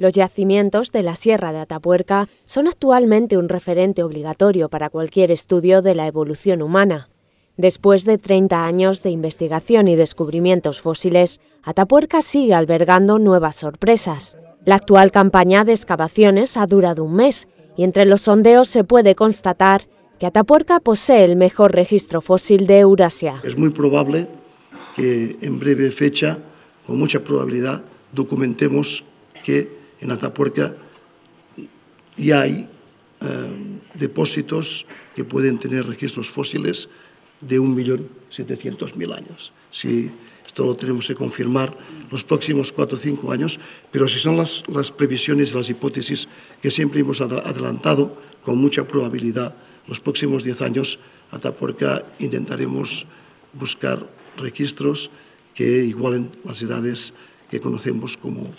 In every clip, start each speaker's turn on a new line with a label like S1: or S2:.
S1: Los yacimientos de la Sierra de Atapuerca son actualmente un referente obligatorio para cualquier estudio de la evolución humana. Después de 30 años de investigación y descubrimientos fósiles, Atapuerca sigue albergando nuevas sorpresas. La actual campaña de excavaciones ha durado un mes y entre los sondeos se puede constatar que Atapuerca posee el mejor registro fósil de Eurasia.
S2: Es muy probable que en breve fecha, con mucha probabilidad, documentemos que en Atapuerca y hay eh, depósitos que pueden tener registros fósiles de 1.700.000 años. Si esto lo tenemos que confirmar los próximos 4 o 5 años, pero si son las, previsiones, las hipótesis que siempre hemos adelantado, con mucha probabilidad, los próximos 10 años, Atapuerca intentaremos buscar registros que igualen las edades que conocemos como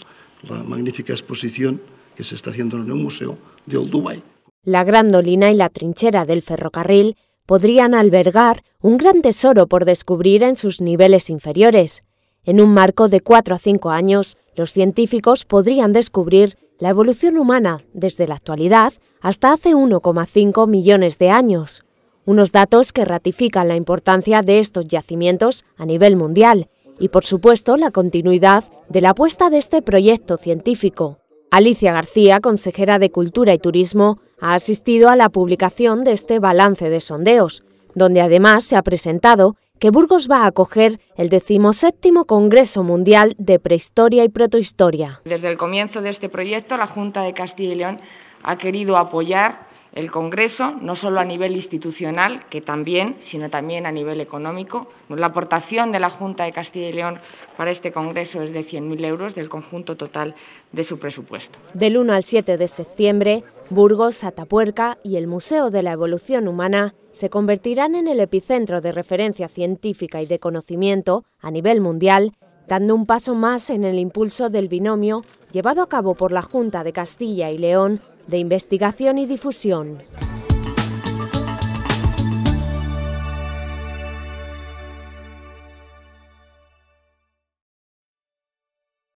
S2: la magnífica exposición que se está haciendo en el Museo de Old Dubai.
S1: La Gran Dolina y la trinchera del ferrocarril podrían albergar un gran tesoro por descubrir en sus niveles inferiores. En un marco de cuatro a cinco años, los científicos podrían descubrir la evolución humana desde la actualidad hasta hace 1,5 millones de años, unos datos que ratifican la importancia de estos yacimientos a nivel mundial y por supuesto la continuidad de la apuesta de este proyecto científico. Alicia García, consejera de Cultura y Turismo, ha asistido a la publicación de este balance de sondeos, donde además se ha presentado que Burgos va a acoger el decimoséptimo Congreso Mundial de Prehistoria y Protohistoria.
S3: Desde el comienzo de este proyecto, la Junta de Castilla y León ha querido apoyar el Congreso, no solo a nivel institucional, que también, sino también a nivel económico. La aportación de la Junta de Castilla y León para este Congreso es de 100.000 euros del conjunto total de su presupuesto.
S1: Del 1 al 7 de septiembre, Burgos, Atapuerca y el Museo de la Evolución Humana se convertirán en el epicentro de referencia científica y de conocimiento a nivel mundial dando un paso más en el impulso del binomio llevado a cabo por la Junta de Castilla y León de investigación y difusión.